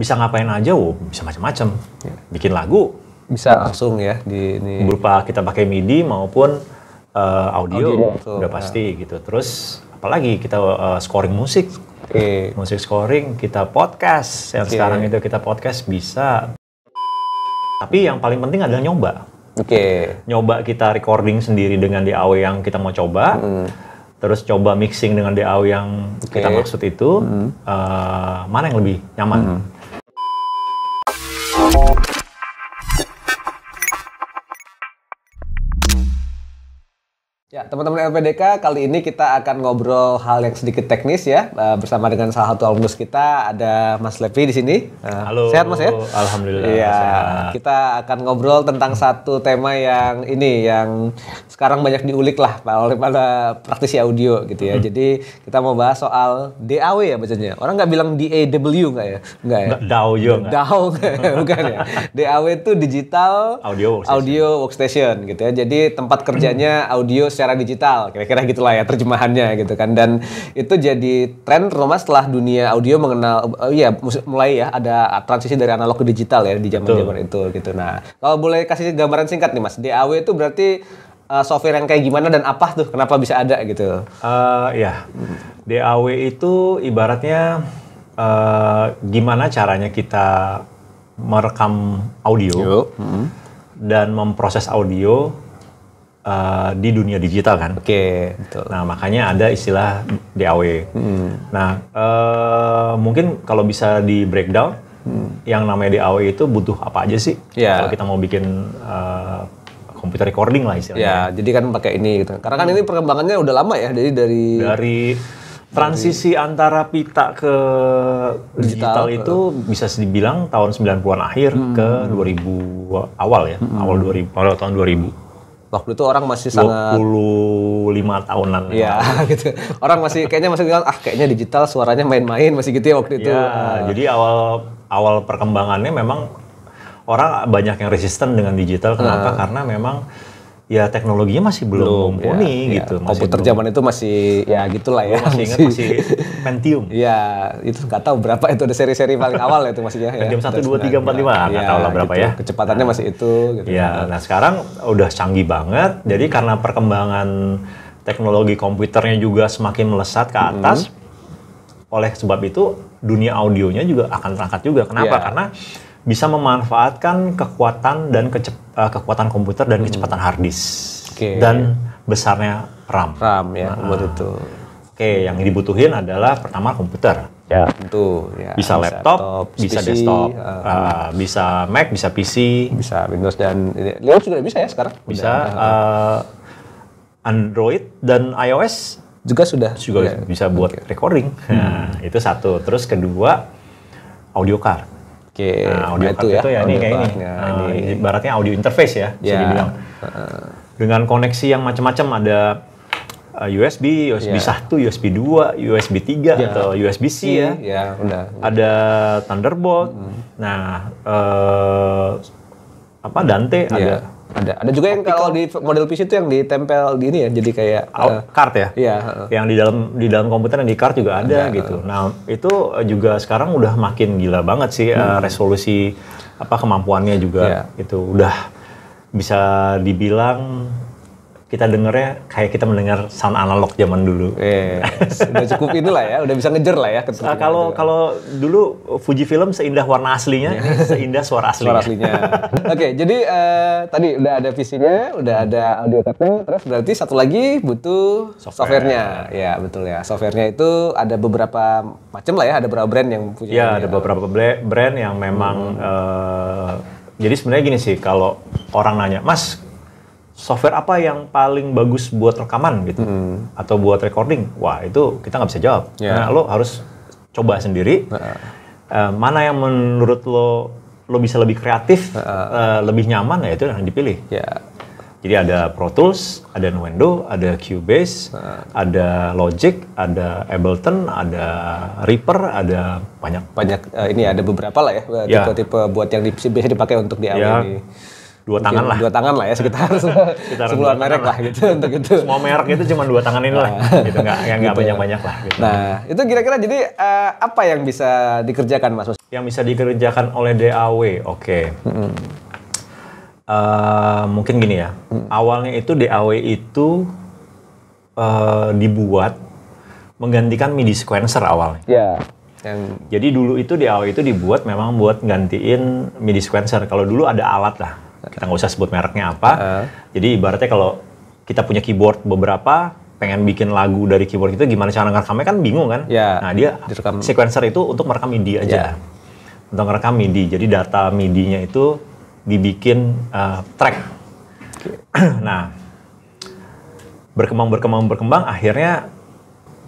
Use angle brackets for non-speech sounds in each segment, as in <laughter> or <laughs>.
bisa ngapain aja, wow, bisa macam-macam. Ya. Bikin lagu bisa langsung ya di, ini. berupa kita pakai MIDI maupun uh, audio, audio betul, udah ya. pasti ya. gitu. Terus apalagi kita uh, scoring musik. Okay. Musik scoring, kita podcast. Yang sekarang itu kita podcast bisa. Tapi yang paling penting adalah nyoba. Oke. Okay. Nyoba kita recording sendiri dengan DAW yang kita mau coba. Mm. Terus coba mixing dengan DAW yang okay. kita maksud itu. Mm. Uh, mana yang lebih nyaman? Mm teman-teman LPDK kali ini kita akan ngobrol hal yang sedikit teknis ya eh, bersama dengan salah satu alumnus kita ada Mas Levi di sini. Eh, Halo. Sehat Mas ya? Alhamdulillah. Iya. Kita akan ngobrol tentang satu tema yang ini yang sekarang banyak diulik lah oleh para praktisi audio gitu ya. Hmm. Jadi kita mau bahas soal DAW ya bacanya. Orang nggak bilang DAW nggak ya? Nggak ya? DAW ya? DAW <laughs> bukan ya? DAW itu digital audio workstation. audio workstation gitu ya. Jadi tempat kerjanya audio secara digital kira-kira gitulah ya terjemahannya gitu kan dan itu jadi tren terutama setelah dunia audio mengenal uh, ya mulai ya ada transisi dari analog ke digital ya di zaman-zaman itu gitu nah kalau boleh kasih gambaran singkat nih mas DAW itu berarti uh, software yang kayak gimana dan apa tuh kenapa bisa ada gitu uh, eh, ya DAW itu ibaratnya uh, gimana caranya kita merekam audio Yo. Mm-hmm. dan memproses audio uh, di dunia digital kan. Oke. Okay, Nah makanya ada istilah DAW. Hmm. Nah uh, mungkin kalau bisa di breakdown, hmm. yang namanya DAW itu butuh apa aja sih? Yeah. Kalau kita mau bikin uh, eh, komputer recording lah istilahnya. Ya, jadi kan pakai ini gitu. Karena kan ini perkembangannya udah lama ya, jadi dari dari transisi dari, antara pita ke digital, digital itu ke, bisa dibilang tahun 90-an akhir hmm. ke 2000 awal ya, hmm. awal 2000 awal tahun 2000 waktu itu orang masih 25 sangat 25 tahunan ya <laughs> gitu orang masih kayaknya masih bilang ah kayaknya digital suaranya main-main masih gitu ya waktu itu ya, uh. jadi awal awal perkembangannya memang orang banyak yang resisten dengan digital kenapa uh. karena memang ya teknologinya masih belum, mumpuni ya, gitu, Ya. gitu. Komputer zaman itu masih ya gitulah ya. Masih ingat masih Pentium. Iya, <laughs> itu nggak tahu berapa itu ada seri-seri paling awal itu masih ya. Pentium 1 2 3 4 5 nggak ya, tahu lah berapa gitu. ya. Kecepatannya nah, masih itu gitu. Ya, nah sekarang udah canggih banget. Jadi hmm. karena perkembangan teknologi komputernya juga semakin melesat ke atas. -hmm. Oleh sebab itu dunia audionya juga akan terangkat juga. Kenapa? Ya. Karena bisa memanfaatkan kekuatan dan kecep, eh, kekuatan komputer dan hmm. kecepatan hard disk okay. dan besarnya RAM. RAM ya nah, buat itu. Oke, okay, yang dibutuhin adalah pertama komputer. Ya, tentu ya. Bisa, laptop, laptop, bisa PC, desktop, uh, uh, bisa Mac, bisa PC, bisa Windows dan Linux juga bisa ya sekarang. Bisa uh, Android dan iOS juga sudah juga ya. bisa buat okay. recording. Hmm. Nah, itu satu. Terus kedua audio card Oke. Nah, audio nah, itu ya. Itu ya audio ini kayak ini. Nah, ah, ini. Baratnya audio interface ya, bisa yeah. dibilang. Dengan koneksi yang macam-macam ada eh, USB, USB yeah. 1, USB 2, USB 3 yeah. atau USB C yeah. ya. Yeah, ya, udah. Ada Thunderbolt. Mm. Nah, uh, apa Dante yeah. ada ada. Ada juga yang kalau di model PC itu yang ditempel di ini ya, jadi kayak Out, uh, card ya. Iya. yang di dalam di dalam komputer yang di card juga ada, gitu. nah itu juga sekarang udah makin gila banget sih eh, hmm. resolusi apa kemampuannya juga yeah. itu udah bisa dibilang kita dengernya kayak kita mendengar sound analog zaman dulu. Eh, yes, udah cukup <laughs> inilah ya, udah bisa ngejar lah ya. Eh, kalau kalau dulu Fuji Film seindah warna aslinya, <laughs> seindah suara aslinya. Suara aslinya. <laughs> Oke, okay, jadi uh, tadi udah ada visinya, udah ada audio cardnya, terus berarti satu lagi butuh Software. softwarenya. Ya betul ya, softwarenya itu ada beberapa macam lah ya, ada beberapa brand yang ya, punya. Ya, ada beberapa brand yang memang. Hmm. Uh, jadi sebenarnya gini sih, kalau orang nanya, Mas software apa yang paling bagus buat rekaman gitu hmm. atau buat recording wah itu kita nggak bisa jawab yeah. Ya. karena lo harus coba sendiri uh. uh mana yang menurut lo lo bisa lebih kreatif uh. uh lebih nyaman ya itu yang dipilih yeah. jadi ada Pro Tools ada Nuendo ada Cubase ada Logic ada Ableton ada Reaper ada banyak banyak uh, ini ada beberapa lah ya, ya. tipe-tipe yeah. buat yang di, biasa dipakai untuk di awal yeah. ini dua Mungkin tangan lah dua tangan lah ya sekitar, <laughs> sekitar sepuluh merek lah gitu untuk itu semua merek itu cuma dua tangan ini lah nah, <laughs> gitu nggak yang nggak gitu. banyak banyak lah gitu. nah itu kira-kira jadi uh, apa yang bisa dikerjakan mas yang bisa dikerjakan oleh DAW oke okay. mm -hmm. Uh, eh, mungkin gini ya, hmm. awalnya itu DAW itu uh, dibuat menggantikan MIDI sequencer awalnya. Ya. And... Jadi dulu itu DAW itu dibuat memang buat gantiin MIDI sequencer. Kalau dulu ada alat lah, kita nggak usah sebut mereknya apa. Uh. Jadi ibaratnya kalau kita punya keyboard beberapa, pengen bikin lagu dari keyboard itu gimana cara ngerekamnya kan bingung kan? Yeah. Nah dia Direkam. sequencer itu untuk merekam MIDI aja, yeah. untuk merekam MIDI. Jadi data MIDI-nya itu dibikin uh, track. Okay. <clears throat> nah berkembang berkembang berkembang akhirnya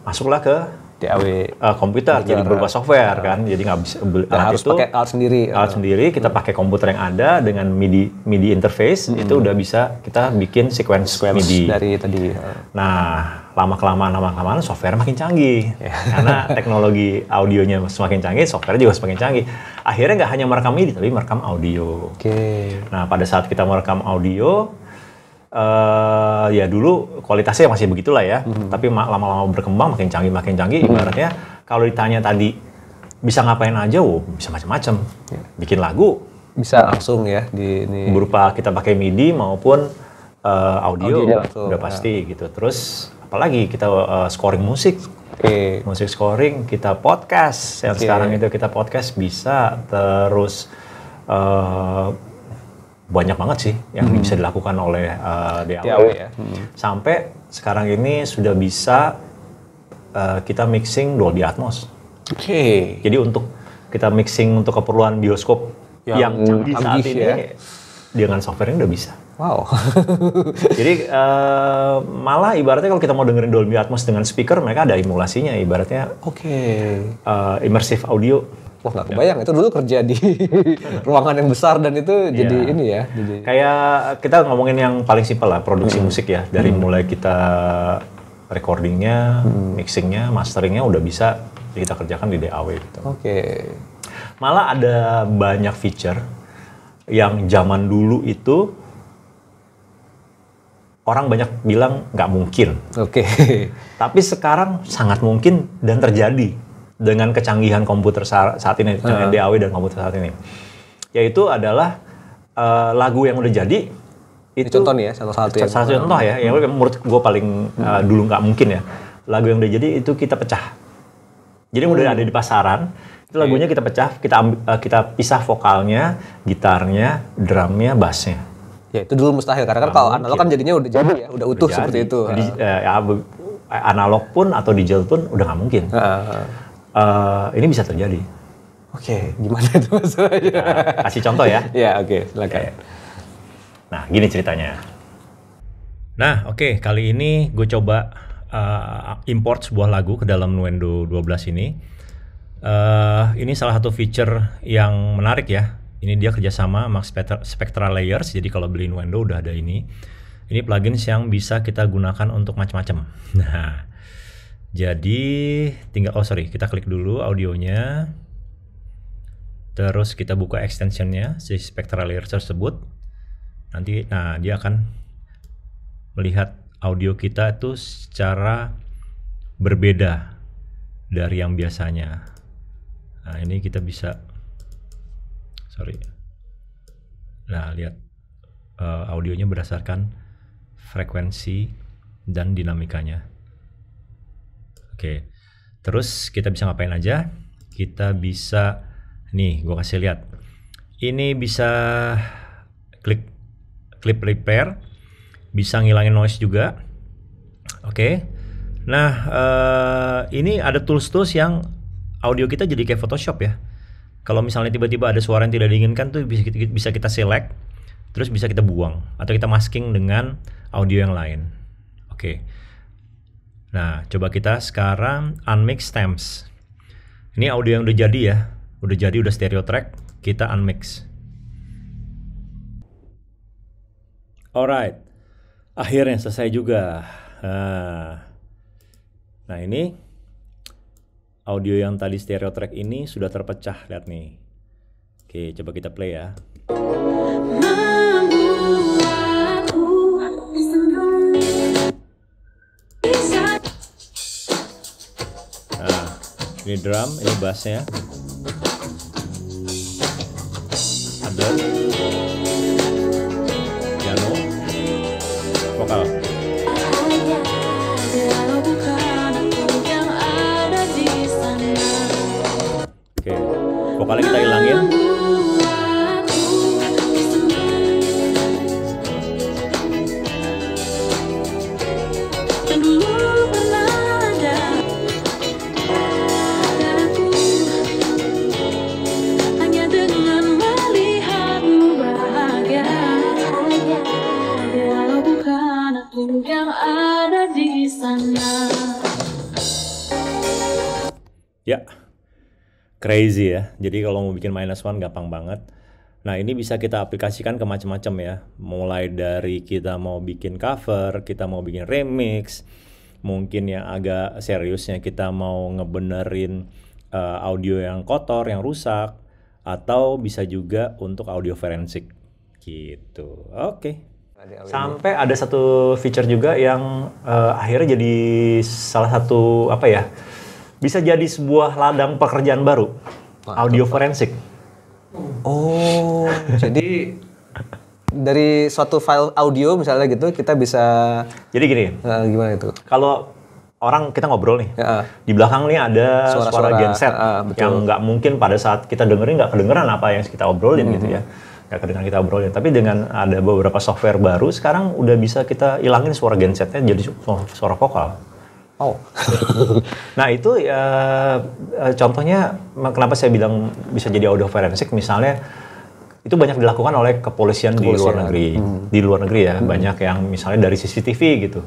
masuklah ke TAW uh, ah, komputer, jadi berubah software uh, kan jadi nggak bisa beli nah, alat harus itu, pakai alat sendiri alat ah. sendiri kita uh, pakai komputer yang ada dengan MIDI MIDI interface uh, itu udah bisa kita bikin sequence, sequence MIDI dari tadi uh. nah lama kelamaan lama kelamaan software makin canggih yeah. karena teknologi audionya semakin canggih software juga semakin canggih akhirnya nggak hanya merekam MIDI tapi merekam audio okay. nah pada saat kita merekam audio uh, ya dulu kualitasnya masih begitulah ya, hmm tapi lama-lama berkembang makin canggih makin canggih. hmm Ibaratnya kalau ditanya tadi bisa ngapain aja, wow, oh, bisa macam-macam. Ya. Bikin lagu bisa langsung ya di ini. berupa kita pakai MIDI maupun uh, audio, audio udah pasti ya. gitu. Terus apalagi kita uh, scoring musik, okay. musik scoring kita podcast yang okay. sekarang itu kita podcast bisa terus. Uh, banyak banget sih yang hmm. bisa dilakukan oleh uh, eh, DAW, DAW ya. ya. Hmm. Sampai sekarang ini sudah bisa uh, kita mixing Dolby Atmos. Oke. Okay. Jadi untuk kita mixing untuk keperluan bioskop yang, yang canggih saat ya. ini ya. dengan softwarenya udah bisa. Wow. <laughs> Jadi uh, malah ibaratnya kalau kita mau dengerin Dolby Atmos dengan speaker, mereka ada emulasinya. Ibaratnya. Oke. Okay. Uh, immersive audio wah nggak ya. kebayang ya. itu dulu kerja di <laughs> ruangan yang besar dan itu jadi iya. ini ya jadi... kayak kita ngomongin yang paling simpel lah produksi hmm. musik ya dari hmm. mulai kita recordingnya hmm. mixingnya masteringnya udah bisa kita kerjakan di DAW gitu oke okay. malah ada banyak feature yang zaman dulu itu orang banyak bilang nggak mungkin. Oke. Okay. Tapi sekarang sangat mungkin dan terjadi dengan kecanggihan komputer saat ini, uh. DAW dan komputer saat ini. Yaitu adalah uh, lagu yang udah jadi itu contoh nih ya salah satu satu, salah satu contoh ya yang hmm. menurut gue paling uh, dulu nggak mungkin ya lagu yang udah jadi itu kita pecah jadi hmm. udah ada di pasaran itu lagunya iya. kita pecah kita ambil, uh, eh, kita pisah vokalnya gitarnya drumnya bassnya ya itu dulu mustahil karena kan kalau analog kan jadinya udah jadi ya udah utuh udah seperti itu di, uh, ya, analog pun atau digital pun udah nggak mungkin uh, uh, ini bisa terjadi. Oke, okay, gimana itu masalahnya? Nah, kasih contoh ya. <laughs> ya, oke, okay, silakan. Okay. Nah, gini ceritanya. Nah, oke, okay, kali ini gue coba uh, import sebuah lagu ke dalam Nuendo 12 ini. Uh, ini salah satu feature yang menarik ya. Ini dia kerjasama sama Spectra, Spectra Layers, jadi kalau beli Nuendo udah ada ini. Ini plugins yang bisa kita gunakan untuk macam-macam. <laughs> Nah, jadi tinggal oh sorry kita klik dulu audionya. Terus kita buka extensionnya si spectral layer tersebut. Nanti nah dia akan melihat audio kita itu secara berbeda dari yang biasanya. Nah ini kita bisa sorry. Nah lihat uh, audionya berdasarkan frekuensi dan dinamikanya. Oke. Terus kita bisa ngapain aja? Kita bisa nih gua kasih lihat. Ini bisa klik clip repair, bisa ngilangin noise juga. Oke. Nah, uh, ini ada tools-tools yang audio kita jadi kayak Photoshop ya. Kalau misalnya tiba-tiba ada suara yang tidak diinginkan tuh bisa kita, bisa kita select, terus bisa kita buang atau kita masking dengan audio yang lain. Oke. Okay. Nah, coba kita sekarang unmix stems. Ini audio yang udah jadi ya. Udah jadi, udah stereo track. Kita unmix. Alright. Akhirnya selesai juga. Ah. Nah, ini audio yang tadi stereo track ini sudah terpecah. Lihat nih. Oke, coba kita play ya. Nah, ini drum ini bassnya ada piano vokal oke vokalnya kita hilang crazy ya. Jadi kalau mau bikin minus one gampang banget. Nah ini bisa kita aplikasikan ke macam-macam ya. Mulai dari kita mau bikin cover, kita mau bikin remix, mungkin yang agak seriusnya kita mau ngebenerin uh, audio yang kotor, yang rusak, atau bisa juga untuk audio forensik gitu. Oke. Okay. Sampai ada satu feature juga yang uh, akhirnya jadi salah satu apa ya? bisa jadi sebuah ladang pekerjaan baru. Audio forensik. Oh, jadi dari suatu file audio misalnya gitu kita bisa jadi gini uh, gimana itu kalau orang kita ngobrol nih uh, di belakang nih ada suara-suara genset ah, uh, yang nggak mungkin pada saat kita dengerin nggak kedengeran apa yang kita obrolin hmm. gitu ya hmm, hmm. nggak kedengeran kita obrolin tapi dengan ada beberapa software baru sekarang udah bisa kita ilangin suara gensetnya jadi suara vokal Oh. <laughs> nah itu uh, contohnya kenapa saya bilang bisa jadi audio forensik misalnya itu banyak dilakukan oleh kepolisian, kepolisian. di luar negeri. Hmm. Di luar negeri ya, hmm. banyak yang misalnya dari CCTV gitu.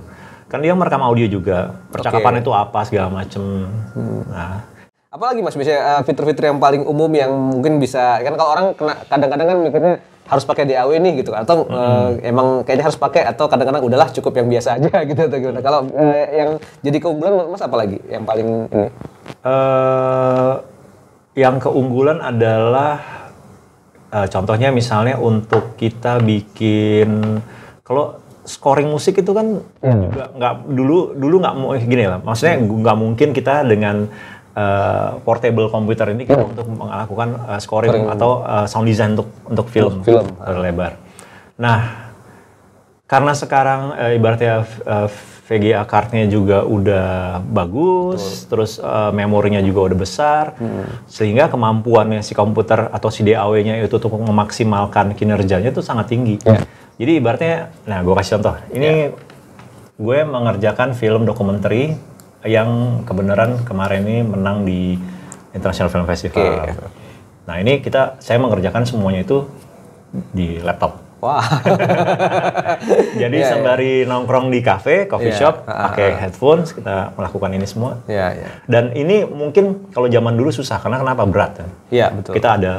Kan dia merekam audio juga, percakapan okay. itu apa segala macem. Hmm. Nah, apalagi Mas biasanya eh, fitur-fitur yang paling umum yang mungkin bisa kan kalau orang kadang-kadang kan mikirnya harus pakai DAW nih gitu atau -hmm. uh, emang kayaknya harus pakai atau kadang-kadang udahlah cukup yang biasa aja <laughs> gitu atau gimana kalau uh, yang jadi keunggulan mas apa lagi yang paling ini uh, yang keunggulan adalah uh, contohnya misalnya untuk kita bikin kalau scoring musik itu kan hmm. juga nggak dulu dulu nggak mau gini lah maksudnya nggak mungkin kita dengan Eh, portable komputer ini kita hmm. untuk melakukan uh, scoring Kering. atau uh, sound design untuk untuk film, film. lebar. Nah, karena sekarang uh, ibaratnya uh, VGA card-nya juga udah bagus, Betul. terus uh, memorinya juga udah besar, hmm. sehingga kemampuan si komputer atau si DAW-nya itu untuk memaksimalkan kinerjanya itu sangat tinggi. Yeah. Jadi ibaratnya, nah gue kasih contoh, ini yeah. gue mengerjakan film dokumenter yang kebenaran kemarin ini menang di International Film Festival. Okay. Ya. Nah ini kita saya mengerjakan semuanya itu di laptop. <laughs> Jadi yeah, iya. sembari yeah. nongkrong di cafe, coffee yeah. shop, ah, pakai uh. Ah. headphone, kita melakukan ini semua. Yeah, yeah. Dan ini mungkin kalau zaman dulu susah karena kenapa berat kan? yeah, betul. Kita ada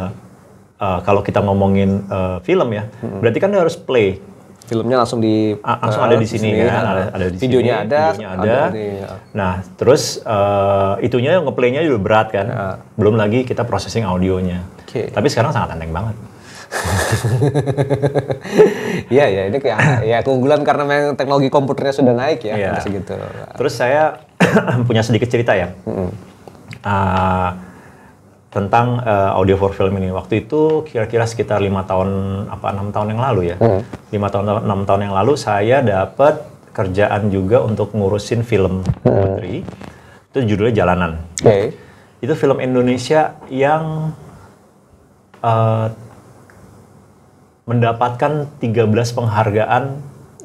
uh, kalau kita ngomongin uh, film ya, mm -hmm. berarti kan harus play filmnya langsung di ah, langsung uh, ada eh, di sini, sini kan, ada, ada di videonya sini, ada, videonya ada. ada di, ya. Nah, terus uh, itunya ngeplaynya juga berat kan. Ya. Belum lagi kita processing audionya. Okay. Tapi sekarang sangat enteng banget. <laughs> Iya ya, ini kayak ya keunggulan karena memang teknologi komputernya sudah naik ya, ya. segitu. Terus saya <coughs> punya sedikit cerita ya. Mm -hmm. uh, tentang uh, audio for film ini. Waktu itu kira-kira sekitar lima tahun apa enam tahun yang lalu ya. Hmm. Lima hmm. tahun enam tahun yang lalu saya dapat kerjaan juga untuk ngurusin film hmm. Putri. Itu judulnya Jalanan. Okay. Itu film Indonesia yang uh, mendapatkan 13 penghargaan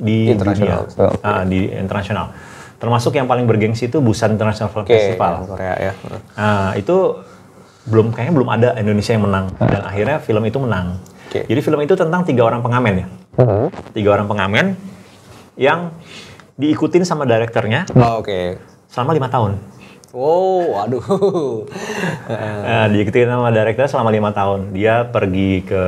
di dunia, oh, okay. uh, di internasional. Termasuk yang paling bergengsi itu Busan International Film okay, Festival. Korea ya. Uh, itu belum kayaknya belum ada Indonesia yang menang ah. dan akhirnya film itu menang. Okay. Jadi film itu tentang tiga orang pengamen ya, uh tiga orang pengamen yang diikutin sama direkturnya oh, okay. selama lima tahun. Wow, waduh. <laughs> nah, diikuti sama director selama lima tahun. Dia pergi ke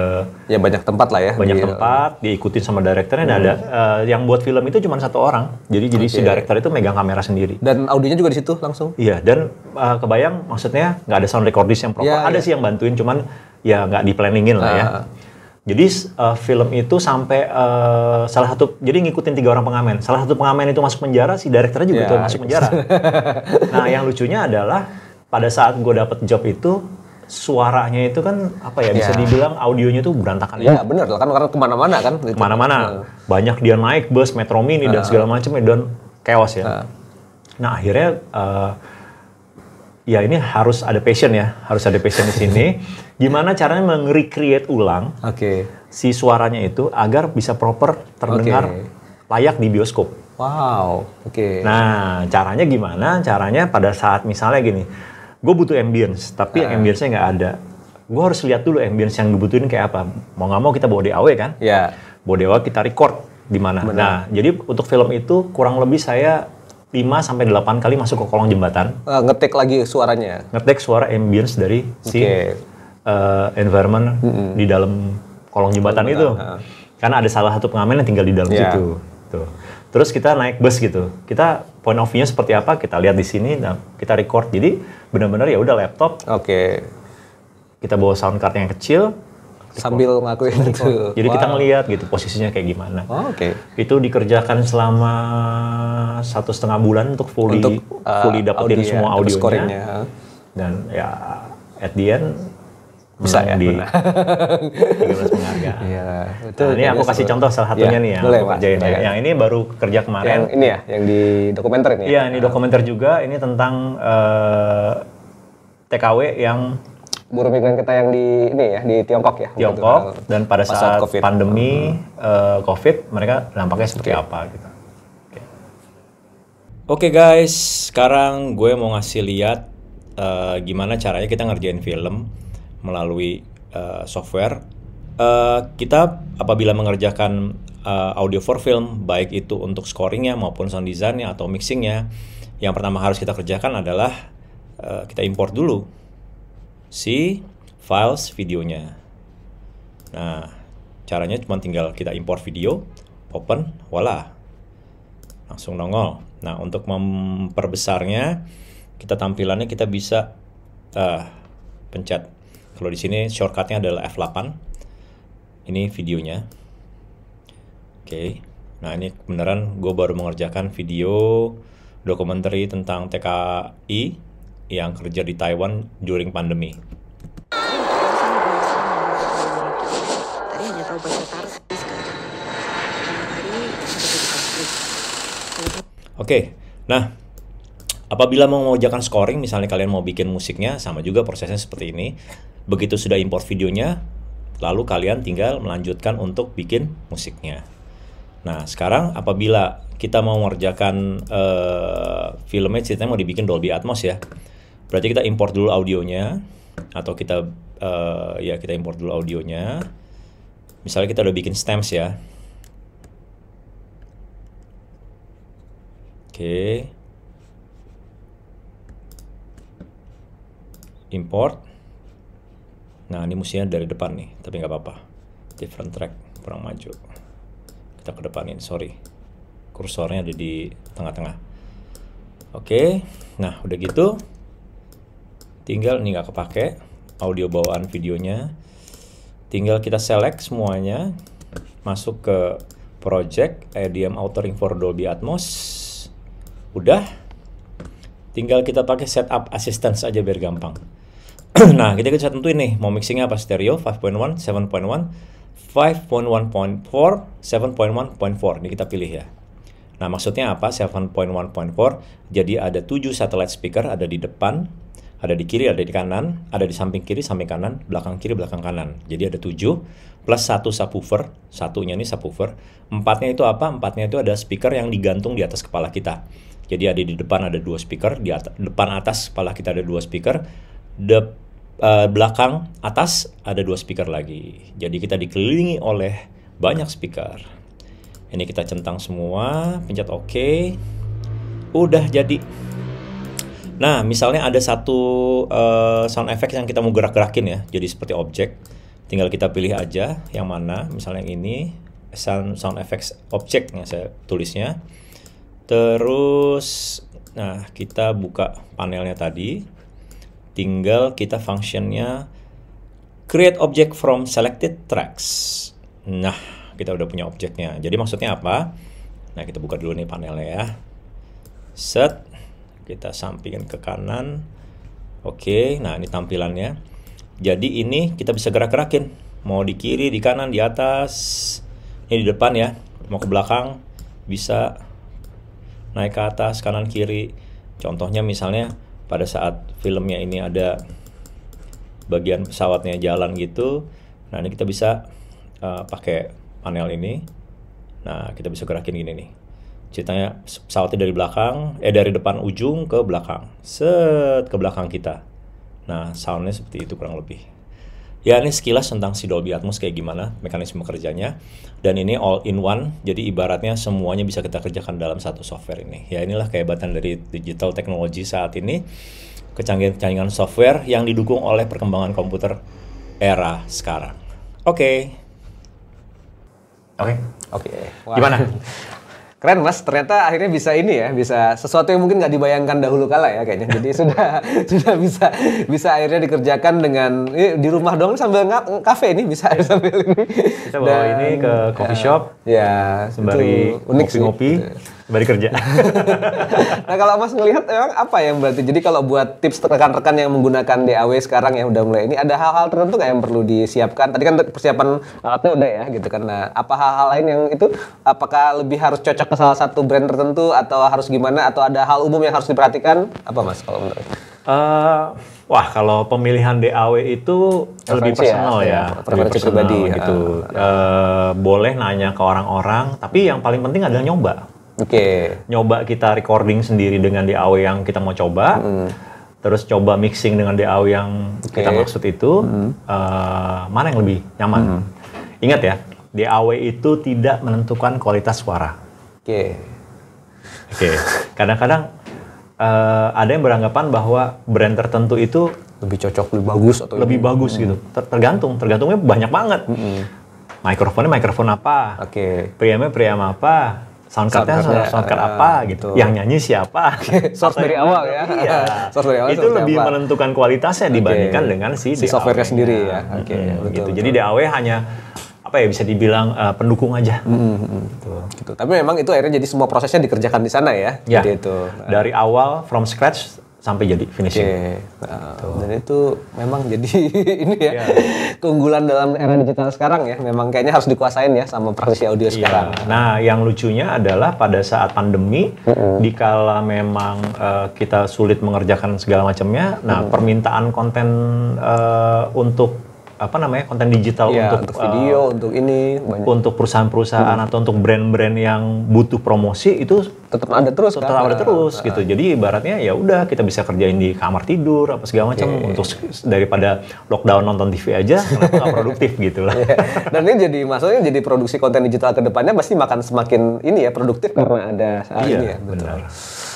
ya banyak tempat lah ya. Banyak di, tempat, diikuti sama direkturnya. Nah, hmm. ada uh, eh, yang buat film itu cuma satu orang. Jadi jadi si director itu megang kamera sendiri. Dan audionya juga di situ langsung. Iya, dan uh, kebayang maksudnya nggak ada sound recordist yang proper. Ya, ada ya. sih yang bantuin, cuman ya nggak di planningin lah ya. Ah. Jadi uh, film itu sampai uh, salah satu jadi ngikutin tiga orang pengamen. Salah satu pengamen itu masuk penjara, si direkturnya juga yeah. itu masuk penjara. <laughs> nah, yang lucunya adalah pada saat gue dapet job itu suaranya itu kan apa ya, bisa ya. dibilang audionya itu berantakan. Iya, bener lah kan karena kemana-mana kan. Gitu. Kemana-mana. hmm. Banyak dia naik bus, metro mini uh. dan nah. segala macam dan chaos ya. Uh. Nah, akhirnya uh, ya ini harus ada passion ya, harus ada passion di sini. <laughs> Gimana caranya meng-recreate ulang okay. si suaranya itu agar bisa proper terdengar okay. layak di bioskop. Wow, oke. Okay. Nah, caranya gimana? Caranya pada saat misalnya gini, gue butuh ambience, tapi uh. ambience-nya nggak ada. Gue harus lihat dulu ambience yang dibutuhin kayak apa. Mau nggak mau kita bawa DAW kan? Iya. Yeah. Bawa DAW kita record di mana. Nah, jadi untuk film itu kurang lebih saya 5 sampai 8 kali masuk ke kolong jembatan. Uh, ngetik lagi suaranya. Ya? Ngetik suara ambience dari si uh, environment mm -hmm. di dalam kolong jembatan Benar. itu. Uh. Karena ada salah satu pengamen yang tinggal di dalam yeah. situ. Tuh. Terus kita naik bus gitu. Kita point of view-nya seperti apa? Kita lihat di sini, nah, kita record. Jadi benar-benar ya udah laptop. Oke. Okay. Kita bawa sound card yang kecil, Gitu. sambil ngelakuin itu. Jadi wow. kita ngelihat gitu posisinya kayak gimana. Oh, Oke. Okay. Itu dikerjakan selama satu setengah bulan untuk fully untuk, uh, fully dapetin audio, ya, semua audionya. Dan ya at the end bisa ya di 13 <laughs> penghargaan. Iya. Nah, ini aku kasih contoh salah satunya ya, nih ya. Boleh, aku kerjain ya. Yang ini baru kerja kemarin. Yang ini ya, yang di dokumenter ini. Ya? Iya, ya, ini dokumenter juga. Ini tentang uh, eh, TKW yang buruh migran kita yang di ini ya di Tiongkok ya Tiongkok gitu. dan pada saat, saat COVID. pandemi hmm. uh, COVID mereka dampaknya seperti okay. apa gitu. Oke okay. okay, guys, sekarang gue mau ngasih lihat uh, gimana caranya kita ngerjain film melalui uh, software. Uh, kita apabila mengerjakan uh, audio for film baik itu untuk scoringnya maupun sound designnya atau mixingnya, yang pertama harus kita kerjakan adalah uh, kita import dulu si files videonya. Nah, caranya cuma tinggal kita import video, open, voila. Langsung nongol. Nah, untuk memperbesarnya, kita tampilannya kita bisa uh, pencet. Kalau di sini shortcutnya adalah F8. Ini videonya. Oke. Okay. Nah, ini beneran gue baru mengerjakan video dokumenter tentang TKI yang kerja di Taiwan during pandemi. Oke, okay. nah apabila mau mengerjakan scoring, misalnya kalian mau bikin musiknya, sama juga prosesnya seperti ini. Begitu sudah import videonya, lalu kalian tinggal melanjutkan untuk bikin musiknya. Nah, sekarang apabila kita mau mengerjakan uh, filmnya, ceritanya mau dibikin Dolby Atmos ya. Berarti kita import dulu audionya atau kita uh, ya kita import dulu audionya. Misalnya kita udah bikin stems ya. Oke. Okay. Import. Nah ini mestinya dari depan nih, tapi nggak apa-apa. Different track, kurang maju. Kita ke depanin, sorry. Kursornya ada di tengah-tengah. Oke, okay. nah udah gitu tinggal ini nggak kepake audio bawaan videonya tinggal kita select semuanya masuk ke project EDM authoring for Dolby Atmos udah tinggal kita pakai setup assistance aja biar gampang <clears throat> nah kita bisa tentuin nih mau mixingnya apa stereo 5.1 7.1 5.1.4 7.1.4 ini kita pilih ya Nah maksudnya apa 7.1.4 jadi ada 7 satellite speaker ada di depan ada di kiri, ada di kanan, ada di samping kiri, samping kanan, belakang kiri, belakang kanan. Jadi ada tujuh plus satu subwoofer, satunya ini subwoofer. Empatnya itu apa? Empatnya itu ada speaker yang digantung di atas kepala kita. Jadi ada di depan ada dua speaker, di at depan atas kepala kita ada dua speaker, de uh, eh, belakang atas ada dua speaker lagi. Jadi kita dikelilingi oleh banyak speaker. Ini kita centang semua, pencet OK. Udah jadi. Nah, misalnya ada satu uh, sound effect yang kita mau gerak-gerakin ya, jadi seperti objek. Tinggal kita pilih aja yang mana, misalnya yang ini sound sound effects objek yang saya tulisnya. Terus nah, kita buka panelnya tadi. Tinggal kita functionnya create object from selected tracks. Nah, kita udah punya objeknya. Jadi maksudnya apa? Nah, kita buka dulu nih panelnya ya. Set kita sampingkan ke kanan oke nah ini tampilannya jadi ini kita bisa gerak-gerakin mau di kiri di kanan di atas ini di depan ya mau ke belakang bisa naik ke atas kanan kiri contohnya misalnya pada saat filmnya ini ada bagian pesawatnya jalan gitu nah ini kita bisa uh, pakai panel ini nah kita bisa gerakin gini nih ceritanya pesawatnya dari belakang eh dari depan ujung ke belakang set ke belakang kita nah soundnya seperti itu kurang lebih ya ini sekilas tentang si Dolby Atmos kayak gimana mekanisme kerjanya dan ini all in one jadi ibaratnya semuanya bisa kita kerjakan dalam satu software ini ya inilah kehebatan dari digital technology saat ini kecanggihan-kecanggihan software yang didukung oleh perkembangan komputer era sekarang oke okay. oke okay. oke okay. gimana <laughs> Keren mas, ternyata akhirnya bisa ini ya, bisa sesuatu yang mungkin nggak dibayangkan dahulu kala ya kayaknya. Jadi <laughs> sudah sudah bisa bisa akhirnya dikerjakan dengan eh, di rumah dong sambil ngap kafe ini bisa sambil ini. Kita bawa Dan, ini ke coffee ya, shop. Ya, sembari unik ngopi-ngopi. Gitu ya. Balik kerja. <laughs> nah kalau Mas ngelihat emang apa yang berarti? Jadi kalau buat tips rekan-rekan yang menggunakan DAW sekarang yang udah mulai ini, ada hal-hal tertentu yang perlu disiapkan? Tadi kan persiapan alatnya udah ya gitu kan. Nah apa hal-hal lain yang itu? Apakah lebih harus cocok ke salah satu brand tertentu atau harus gimana? Atau ada hal umum yang harus diperhatikan? Apa Mas kalau menurut? Uh, wah kalau pemilihan DAW itu Referensi lebih ya, personal ya, ya. lebih personal pribadi ya. gitu. uh. uh, boleh nanya ke orang-orang, tapi yang paling penting adalah nyoba. Oke. Okay. Nyoba kita recording sendiri dengan DAW yang kita mau coba. Mm. Terus coba mixing dengan DAW yang okay. kita maksud itu. Mm. Uh, mana yang lebih nyaman? Mm. Ingat ya, DAW itu tidak menentukan kualitas suara. Oke. Okay. Oke. Okay. Kadang-kadang uh, ada yang beranggapan bahwa brand tertentu itu lebih cocok, lebih bagus atau lebih ini? bagus gitu. Hmm. Ter tergantung, tergantungnya banyak banget. Hmm. Mikrofonnya mikrofon apa? Oke. Okay. Priamnya priam apa? soundcardnya soundcard, soundcard uh, apa ya, ya, gitu? gitu yang nyanyi siapa <laughs> ya. iya. <laughs> source dari awal ya iya. dari awal itu lebih apa? menentukan kualitasnya dibandingkan okay. dengan si, si softwarenya sendiri ya oke okay, hmm, gitu jadi DAW hanya apa ya bisa dibilang uh, pendukung aja. Mm -hmm. gitu. gitu. Tapi memang itu akhirnya jadi semua prosesnya dikerjakan di sana ya. ya. Jadi itu. Dari awal from scratch sampai jadi finishing. Okay. Eh, uh, Dan itu memang jadi <laughs> ini ya yeah. keunggulan dalam era digital sekarang ya. Memang kayaknya harus dikuasain ya sama praktisi audio yeah. sekarang. Nah, yang lucunya adalah pada saat pandemi, mm -hmm. dikala memang uh, kita sulit mengerjakan segala macamnya, nah mm -hmm. permintaan konten uh, untuk apa namanya konten digital ya, untuk, untuk video, uh, untuk ini, banyak. untuk perusahaan-perusahaan hmm. atau untuk brand-brand yang butuh promosi itu tetap ada terus, tetap kan? ada terus nah. gitu. Jadi ibaratnya ya udah kita bisa kerjain di kamar tidur apa segala macam yeah. untuk daripada lockdown nonton TV aja, nggak <laughs> produktif gitu lah. Yeah. Dan ini jadi maksudnya jadi produksi konten digital kedepannya pasti makan semakin ini ya produktif karena hmm. ada iya, ini ya. Betul. Benar.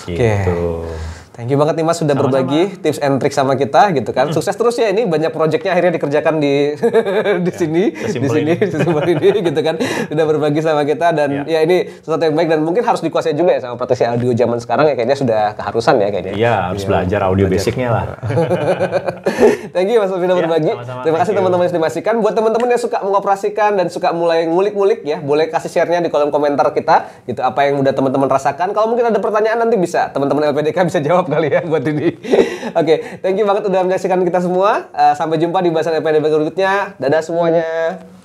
Gitu. Okay. Thank you banget nih Mas sudah Sama-sama. berbagi tips and trick sama kita gitu kan. Hmm. Sukses terus ya ini banyak proyeknya akhirnya dikerjakan di <laughs> di ya, sini, di sini, ini. <laughs> di ini gitu kan. Sudah berbagi sama kita dan ya. ya ini sesuatu yang baik dan mungkin harus dikuasai juga ya sama praktisi ya, audio zaman sekarang ya kayaknya sudah keharusan ya kayaknya. Iya, harus ya. belajar audio belajar. basicnya lah. <laughs> Thank you Mas sudah ya, berbagi. Sama-sama. Terima kasih teman-teman yang sudah menyaksikan. Buat teman-teman yang suka mengoperasikan dan suka mulai ngulik-ngulik ya, boleh kasih share-nya di kolom komentar kita gitu apa yang udah teman-teman rasakan. Kalau mungkin ada pertanyaan nanti bisa teman-teman LPDK bisa jawab maaf kali ya buat ini. <laughs> Oke, okay, thank you banget udah menyaksikan kita semua. Uh, sampai jumpa di bahasan EPDB berikutnya. Dadah semuanya.